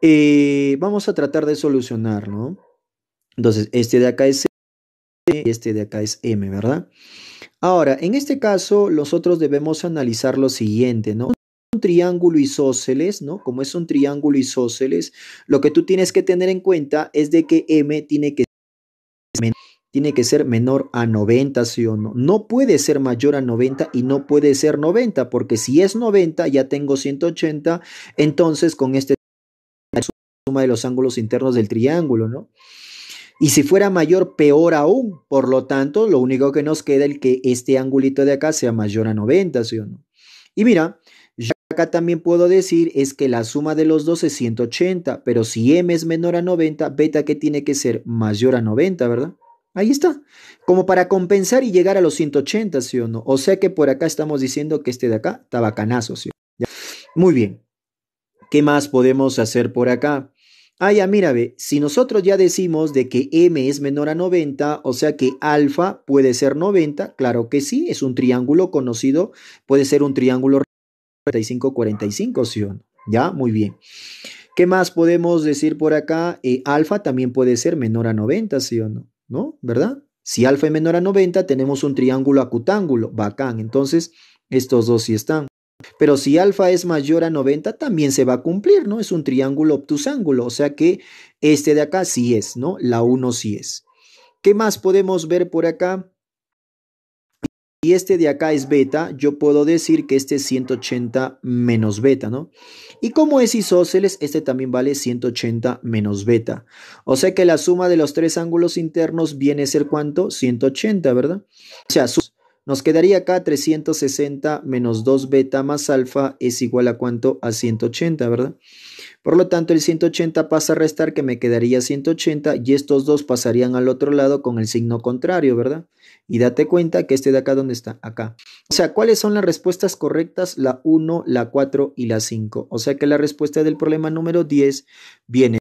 Eh, vamos a tratar de solucionarlo, ¿no? Entonces, este de acá es y este de acá es M, ¿verdad? Ahora, en este caso, nosotros debemos analizar lo siguiente, ¿no? Un triángulo isósceles, ¿no? Como es un triángulo isósceles, lo que tú tienes que tener en cuenta es de que M tiene que tiene que ser menor a 90, sí o no. No puede ser mayor a 90 y no puede ser 90, porque si es 90, ya tengo 180, entonces con este suma de los ángulos internos del triángulo, ¿no? Y si fuera mayor, peor aún. Por lo tanto, lo único que nos queda es que este angulito de acá sea mayor a 90, ¿sí o no? Y mira, ya acá también puedo decir es que la suma de los dos es 180, pero si m es menor a 90, beta que tiene que ser mayor a 90, ¿verdad? Ahí está, como para compensar y llegar a los 180, ¿sí o no? O sea que por acá estamos diciendo que este de acá está bacanazo, ¿sí? ¿Ya? Muy bien, ¿qué más podemos hacer por acá? Ah, ya, mira, ve, si nosotros ya decimos de que m es menor a 90, o sea que alfa puede ser 90, claro que sí, es un triángulo conocido, puede ser un triángulo 45-45, ¿sí o no? Ya, muy bien. ¿Qué más podemos decir por acá? Eh, alfa también puede ser menor a 90, ¿sí o no? ¿no? ¿Verdad? Si alfa es menor a 90, tenemos un triángulo acutángulo, bacán. Entonces, estos dos sí están. Pero si alfa es mayor a 90, también se va a cumplir, ¿no? Es un triángulo obtusángulo, o sea que este de acá sí es, ¿no? La 1 sí es. ¿Qué más podemos ver por acá? y este de acá es beta, yo puedo decir que este es 180 menos beta, ¿no? Y como es isósceles, este también vale 180 menos beta. O sea que la suma de los tres ángulos internos viene a ser cuánto? 180, ¿verdad? O sea, su nos quedaría acá 360 menos 2 beta más alfa es igual a cuánto? A 180, ¿verdad? Por lo tanto, el 180 pasa a restar que me quedaría 180 y estos dos pasarían al otro lado con el signo contrario, ¿verdad? Y date cuenta que este de acá, ¿dónde está? Acá. O sea, ¿cuáles son las respuestas correctas? La 1, la 4 y la 5. O sea que la respuesta del problema número 10 viene.